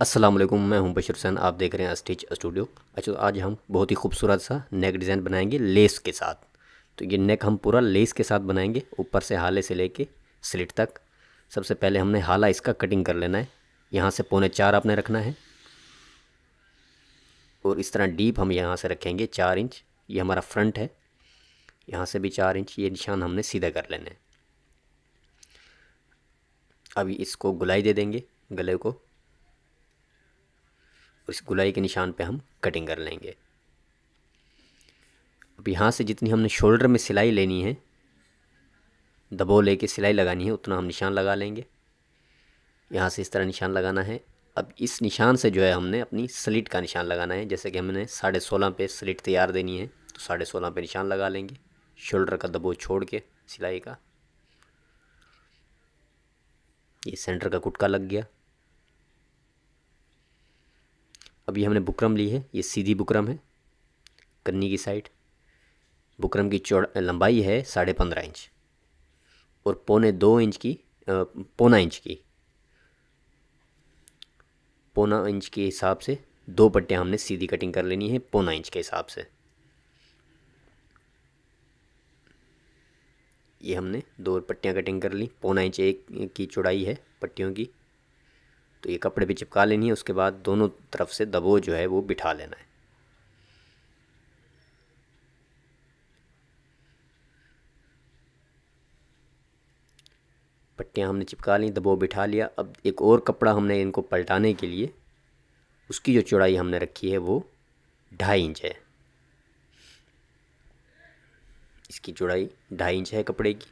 अस्सलाम वालेकुम मैं हूं बशर हुसैन आप देख रहे हैं स्टिच स्टूडियो अच्छा तो आज हम बहुत ही खूबसूरत सा नेक डिज़ाइन बनाएंगे लेस के साथ तो ये नेक हम पूरा लेस के साथ बनाएंगे ऊपर से हाले से लेके स्लिट तक सबसे पहले हमने हाला इसका कटिंग कर लेना है यहाँ से पौने चार आपने रखना है और इस तरह डीप हम यहाँ से रखेंगे चार इंच ये हमारा फ्रंट है यहाँ से भी चार इंच ये निशान हमने सीधा कर लेना है अभी इसको गुलाई दे देंगे गले को उस गुलाई के निशान पे हम कटिंग कर लेंगे अब यहाँ से जितनी हमने शोल्डर में सिलाई लेनी है दबो लेके सिलाई लगानी है उतना हम निशान लगा लेंगे यहाँ से इस तरह निशान लगाना है अब इस निशान से जो है हमने अपनी स्लिट का निशान लगाना है जैसे कि हमने साढ़े सोलह पे स्लिट तैयार देनी है तो साढ़े सोलह पे निशान लगा लेंगे शोल्डर का दबो छोड़ के सिलाई का ये सेंटर का कुटका लग गया अभी हमने बुकरम ली है ये सीधी बुकरम है कन्नी की साइड बुकरम की चौड़ लंबाई है साढ़े पंद्रह इंच और पौने दो इंच की पौना इंच की पौना इंच के हिसाब से दो पट्टियाँ हमने सीधी कटिंग कर लेनी है पौना इंच के हिसाब से ये हमने दो पट्टियाँ कटिंग कर ली पौना इंच एक की चौड़ाई है पट्टियों की तो ये कपड़े भी चिपका लेनी है उसके बाद दोनों तरफ से दबो जो है वो बिठा लेना है पट्टियाँ हमने चिपका ली दबो बिठा लिया अब एक और कपड़ा हमने इनको पलटाने के लिए उसकी जो चौड़ाई हमने रखी है वो ढाई इंच है इसकी चौड़ाई ढाई इंच है कपड़े की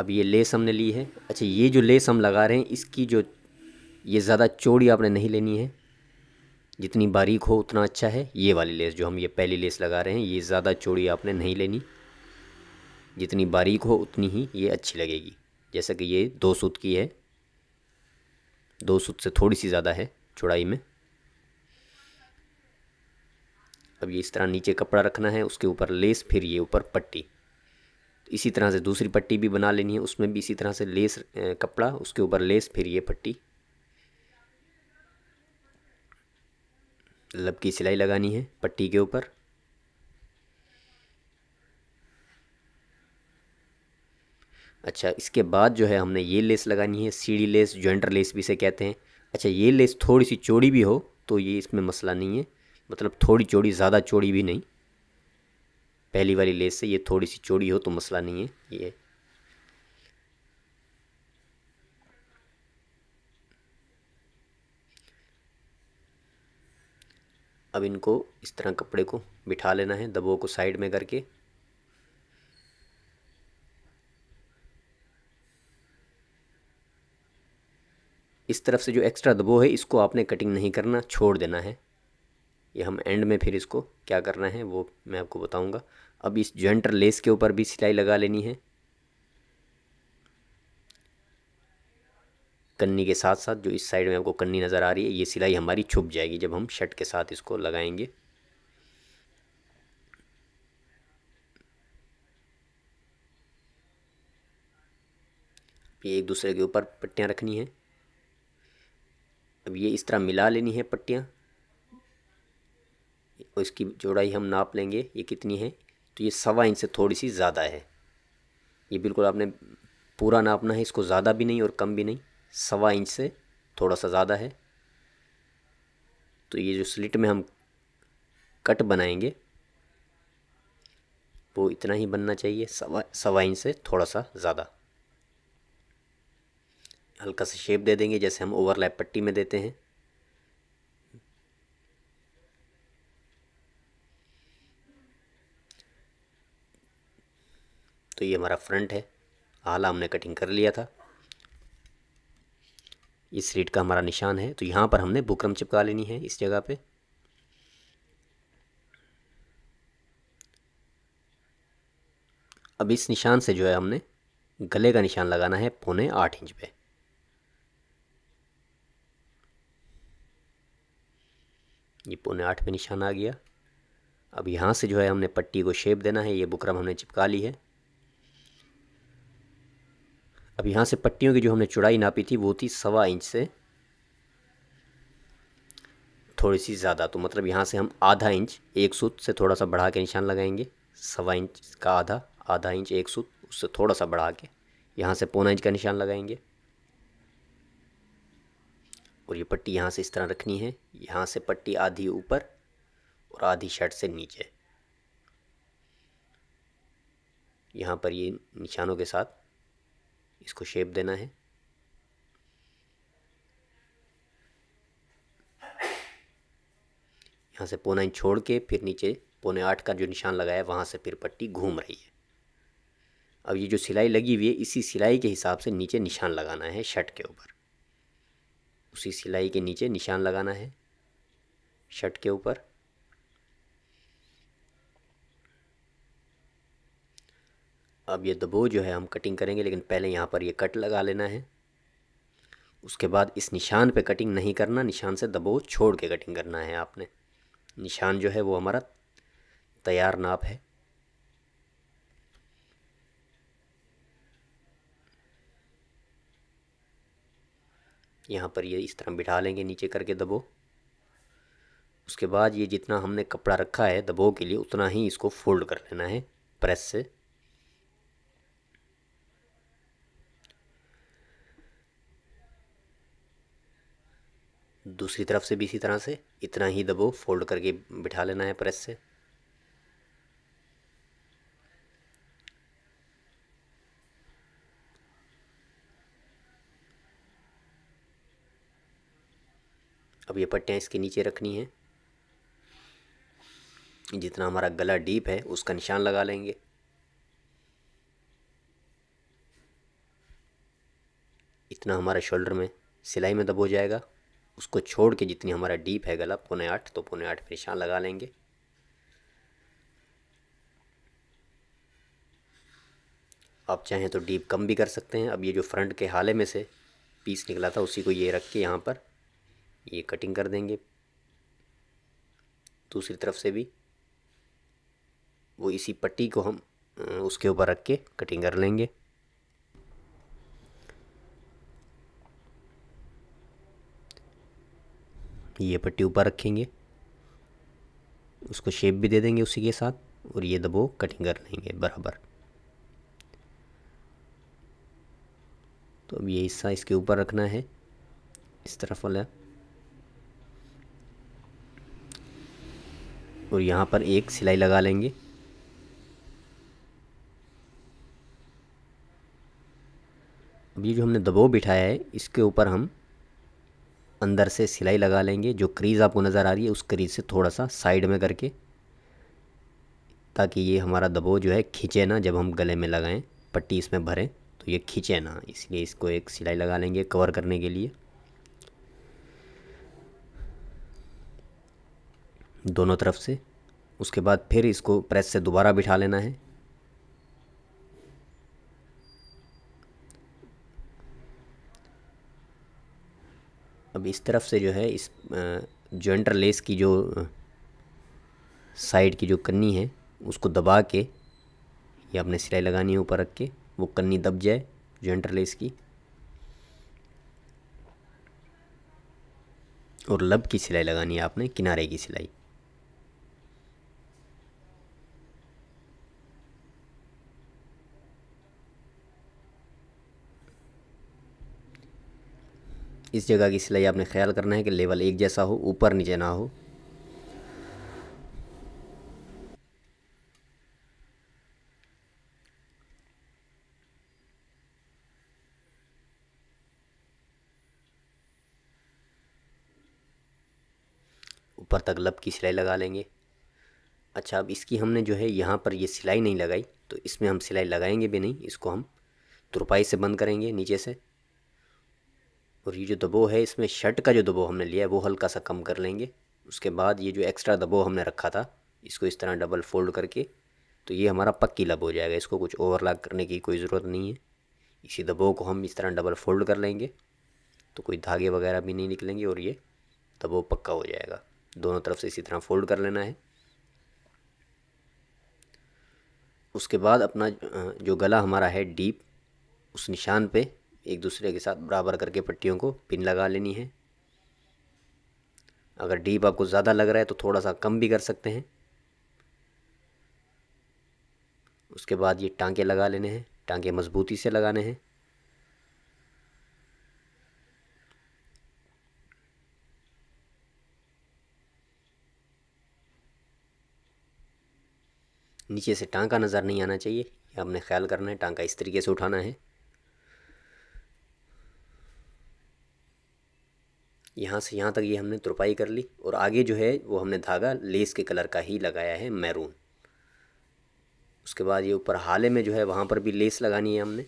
अब ये लेस हमने ली है अच्छा ये जो लेस हम लगा रहे हैं इसकी जो ये ज़्यादा चौड़ी आपने नहीं लेनी है जितनी बारीक हो उतना अच्छा है ये वाली लेस जो हम ये पहली लेस लगा रहे हैं ये ज़्यादा चौड़ी आपने नहीं लेनी जितनी बारीक हो उतनी ही ये अच्छी लगेगी जैसा कि ये दो सूत की है दो सूत से थोड़ी सी ज़्यादा है चौड़ाई में अब ये इस तरह नीचे कपड़ा रखना है उसके ऊपर लेस फिर ये ऊपर पट्टी इसी तरह से दूसरी पट्टी भी बना लेनी है उसमें भी इसी तरह से लेस कपड़ा उसके ऊपर लेस फिर ये पट्टी लब मतलब की सिलाई लगानी है पट्टी के ऊपर अच्छा इसके बाद जो है हमने ये लेस लगानी है सीढ़ी लेस जॉइंटर लेस भी से कहते हैं अच्छा ये लेस थोड़ी सी चौड़ी भी हो तो ये इसमें मसला नहीं है मतलब थोड़ी चौड़ी ज़्यादा चौड़ी भी नहीं पहली वाली लेस से ये थोड़ी सी चौड़ी हो तो मसला नहीं है ये अब इनको इस तरह कपड़े को बिठा लेना है दबो को साइड में करके इस तरफ से जो एक्स्ट्रा दबो है इसको आपने कटिंग नहीं करना छोड़ देना है ये हम एंड में फिर इसको क्या करना है वो मैं आपको बताऊंगा अब इस जॉइंटर लेस के ऊपर भी सिलाई लगा लेनी है कन्नी के साथ साथ जो इस साइड में आपको कन्नी नज़र आ रही है ये सिलाई हमारी छुप जाएगी जब हम शर्ट के साथ इसको लगाएंगे ये एक दूसरे के ऊपर पट्टियाँ रखनी है अब ये इस तरह मिला लेनी है पट्टियाँ इसकी चौड़ाई हम नाप लेंगे ये कितनी है तो ये सवा इंच से थोड़ी सी ज़्यादा है ये बिल्कुल आपने पूरा नापना है इसको ज़्यादा भी नहीं और कम भी नहीं सवा इंच से थोड़ा सा ज़्यादा है तो ये जो स्लिट में हम कट बनाएंगे वो इतना ही बनना चाहिए सवा सवा इंच से थोड़ा सा ज़्यादा हल्का सा शेप दे देंगे जैसे हम ओवरलैप पट्टी में देते हैं तो ये हमारा फ्रंट है आला हमने कटिंग कर लिया था इस रीट का हमारा निशान है तो यहाँ पर हमने बुकरम चिपका लेनी है इस जगह पे अब इस निशान से जो है हमने गले का निशान लगाना है पौने आठ इंच पे ये पौने आठ पे निशान आ गया अब यहाँ से जो है हमने पट्टी को शेप देना है ये बुकरम हमने चिपका ली है अब यहाँ से पट्टियों की जो हमने चौड़ाई नापी थी वो थी सवा इंच से थोड़ी सी ज़्यादा तो मतलब यहाँ से हम आधा इंच एक सूत से थोड़ा सा बढ़ा के निशान लगाएंगे सवा इंच का आधा आधा इंच एक सूत उससे थोड़ा सा बढ़ा के यहाँ से पौना इंच का निशान लगाएंगे और ये पट्टी यहाँ से इस तरह रखनी है यहाँ से पट्टी आधी ऊपर और आधी शर्ट से नीचे यहाँ पर ये निशानों के साथ इसको शेप देना है यहाँ से पौना इंच छोड़ के फिर नीचे पौने आठ का जो निशान लगाया वहाँ से फिर पट्टी घूम रही है अब ये जो सिलाई लगी हुई है इसी सिलाई के हिसाब से नीचे निशान लगाना है शर्ट के ऊपर उसी सिलाई के नीचे निशान लगाना है शर्ट के ऊपर अब ये दबो तो जो है हम कटिंग करेंगे लेकिन पहले यहाँ पर ये कट लगा लेना है उसके बाद इस निशान पे कटिंग नहीं करना निशान से दबो छोड़ के कटिंग करना है आपने निशान जो है वो हमारा तैयार नाप है यहाँ पर ये इस तरह बिठा लेंगे नीचे करके दबो उसके बाद ये जितना हमने कपड़ा रखा है दबो के लिए उतना ही इसको फोल्ड कर लेना है प्रेस से दूसरी तरफ से भी इसी तरह से इतना ही दबो फोल्ड करके बिठा लेना है प्रेस से अब ये पट्टियाँ इसके नीचे रखनी है जितना हमारा गला डीप है उसका निशान लगा लेंगे इतना हमारा शोल्डर में सिलाई में दब हो जाएगा उसको छोड़ के जितनी हमारा डीप है गला पौने आठ तो पौने आठ निशान लगा लेंगे आप चाहें तो डीप कम भी कर सकते हैं अब ये जो फ्रंट के हाले में से पीस निकला था उसी को ये रख के यहाँ पर ये कटिंग कर देंगे दूसरी तरफ से भी वो इसी पट्टी को हम उसके ऊपर रख के कटिंग कर लेंगे ये पट्टी ऊपर रखेंगे उसको शेप भी दे देंगे उसी के साथ और ये दबो कटिंग कर लेंगे बराबर तो अब ये हिस्सा इसके ऊपर रखना है इस तरफ वाला और यहाँ पर एक सिलाई लगा लेंगे अब ये जो हमने दबाव बिठाया है इसके ऊपर हम अंदर से सिलाई लगा लेंगे जो क्रीज़ आपको नज़र आ रही है उस क्रीज़ से थोड़ा सा साइड में करके ताकि ये हमारा दबो जो है खींचे ना जब हम गले में लगाएं पट्टी इसमें भरें तो ये खींचे ना इसलिए इसको एक सिलाई लगा लेंगे कवर करने के लिए दोनों तरफ से उसके बाद फिर इसको प्रेस से दोबारा बिठा लेना है अब इस तरफ से जो है इस जॉइंटर लेस की जो साइड की जो कन्नी है उसको दबा के या आपने सिलाई लगानी है ऊपर रख के वो कन्नी दब जाए जॉइंटर लेस की और लब की सिलाई लगानी है आपने किनारे की सिलाई इस जगह की सिलाई आपने ख्याल करना है कि लेवल एक जैसा हो ऊपर नीचे ना हो ऊपर तक लब की सिलाई लगा लेंगे अच्छा अब इसकी हमने जो है यहाँ पर ये सिलाई नहीं लगाई तो इसमें हम सिलाई लगाएंगे भी नहीं इसको हम तुरपाई से बंद करेंगे नीचे से और ये जो दबो है इसमें शर्ट का जो दबो हमने लिया है वो हल्का सा कम कर लेंगे उसके बाद ये जो एक्स्ट्रा दबो हमने रखा था इसको इस तरह डबल फोल्ड करके तो ये हमारा पक्की लब हो जाएगा इसको कुछ ओवरलॉक करने की कोई ज़रूरत नहीं है इसी दबो को हम इस तरह डबल फोल्ड कर लेंगे तो कोई धागे वगैरह भी नहीं निकलेंगे और ये दबो पक्का हो जाएगा दोनों तरफ से इसी तरह फोल्ड कर लेना है उसके बाद अपना जो गला हमारा है डीप उस निशान पे एक दूसरे के साथ बराबर करके पट्टियों को पिन लगा लेनी है अगर डीप आपको ज़्यादा लग रहा है तो थोड़ा सा कम भी कर सकते हैं उसके बाद ये टांके लगा लेने हैं टांके मज़बूती से लगाने हैं नीचे से टांका नज़र नहीं आना चाहिए आपने ख्याल करना है टांका इस तरीके से उठाना है यहाँ से यहाँ तक ये यह हमने तुरपाई कर ली और आगे जो है वो हमने धागा लेस के कलर का ही लगाया है मैरून उसके बाद ये ऊपर हाले में जो है वहाँ पर भी लेस लगानी है हमने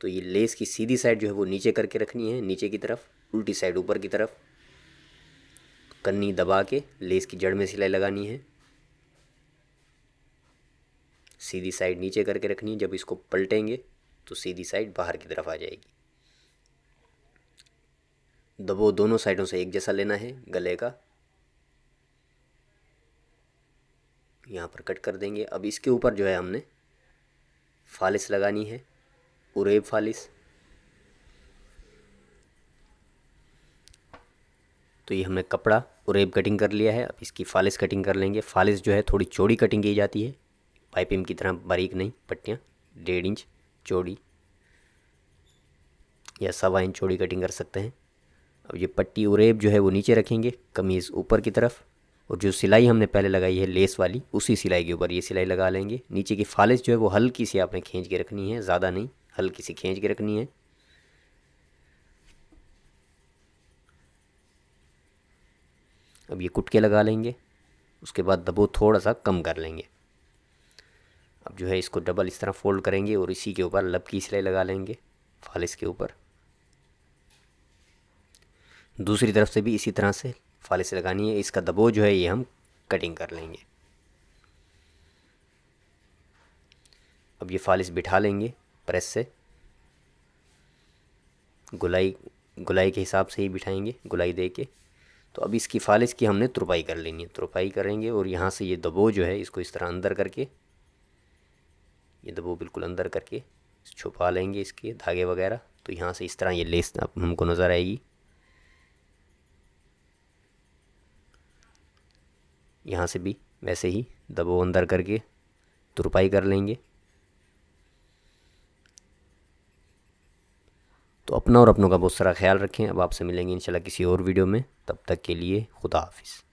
तो ये लेस की सीधी साइड जो है वो नीचे करके रखनी है नीचे की तरफ उल्टी साइड ऊपर की तरफ कन्नी दबा के लेस की जड़ में सिलाई लगानी है सीधी साइड नीचे करके रखनी है जब इसको पलटेंगे तो सीधी साइड बाहर की तरफ आ जाएगी दबो दोनों साइडों से एक जैसा लेना है गले का यहाँ पर कट कर देंगे अब इसके ऊपर जो है हमने फालिस लगानी है उरेब फालिस तो ये हमने कपड़ा उरेब कटिंग कर लिया है अब इसकी फालिस कटिंग कर लेंगे फालिस जो है थोड़ी चौड़ी कटिंग की जाती है पाइपिंग की तरह बारीक नहीं पट्टियाँ डेढ़ इंच चौड़ी या सवा इंच चौड़ी कटिंग कर सकते हैं अब ये पट्टी और रेब जो है वो नीचे रखेंगे कमीज़ ऊपर की तरफ और जो सिलाई हमने पहले लगाई है लेस वाली उसी सिलाई के ऊपर ये सिलाई लगा लेंगे नीचे की फालिश जो है वो हल्की सी आपने खींच के रखनी है ज़्यादा नहीं हल्की सी खींच के रखनी है अब ये कुटके लगा लेंगे उसके बाद दबो थोड़ा सा कम कर लेंगे अब जो है इसको डबल इस तरह फोल्ड करेंगे और इसी के ऊपर लब की सिलाई लगा लेंगे फालिस के ऊपर दूसरी तरफ से भी इसी तरह से फाले से लगानी है इसका दबो जो है ये हम कटिंग कर लेंगे अब ये फालिस बिठा लेंगे प्रेस से गुलाई गुलाई के हिसाब से ही बिठाएंगे गुलाई दे के तो अब इसकी फालिस की हमने तुरपाई कर लेनी है तुरपाई करेंगे और यहाँ से ये दबो जो है इसको इस तरह अंदर करके ये दबो बिल्कुल अंदर करके छुपा लेंगे इसके धागे वगैरह तो यहाँ से इस तरह ये लेस हमको नज़र आएगी यहाँ से भी वैसे ही दबो अंदर करके तुरपाई कर लेंगे तो अपना और अपनों का बहुत सारा ख्याल रखें अब आपसे मिलेंगे इंशाल्लाह किसी और वीडियो में तब तक के लिए खुदा हाफिज़